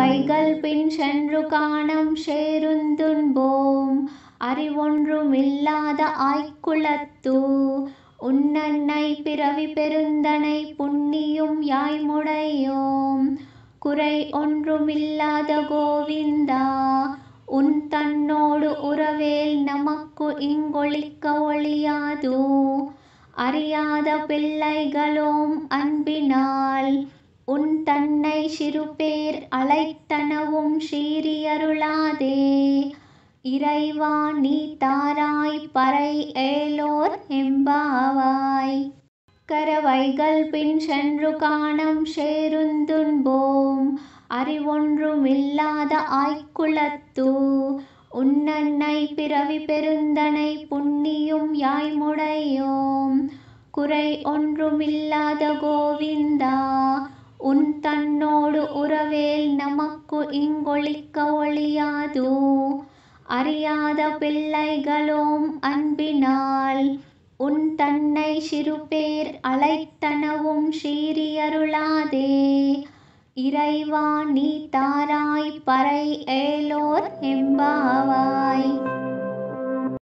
வைகல்பின் சென்று காணம் சேருந்துன்போம் அறிவொன்றுமில்லாத ஆய்குளத்து உன்னன்னை பிறவி பெருந்தனை புண்ணியும் யாய் முடையோம் குறை ஒன்றுமில்லாத கோவிந்தா உன் தன்னோடு உறவேல் நமக்கு இங்கொழிக்க ஒழியாது அறியாத பிள்ளைகளோம் அன்பினால் உன் தன்னை சிறுபேர் அலைத்தனவும் சீரியருளாதே இறைவா நீ தாராய் பறை ஏலோர் எம்பாவாய் கரவைகள் பின் சென்று காணம் சேருந்துன்போம் அறிவொன்றுமில்லாத ஆய்க்குளத்தூ உன்னன்னை பிறவி பெருந்தனை புண்ணியும் முடையோம் குறை ஒன்றுமில்லாத கோவிந்தா நமக்கு இங்கொழிக்க ஒழியாது அறியாத பிள்ளைகளோம் அன்பினால் உன் தன்னை சிறுபேர் அழைத்தனவும் சீரியருளாதே இறைவா நீ தாராய் பறை ஏலோர் எம்பாவாய்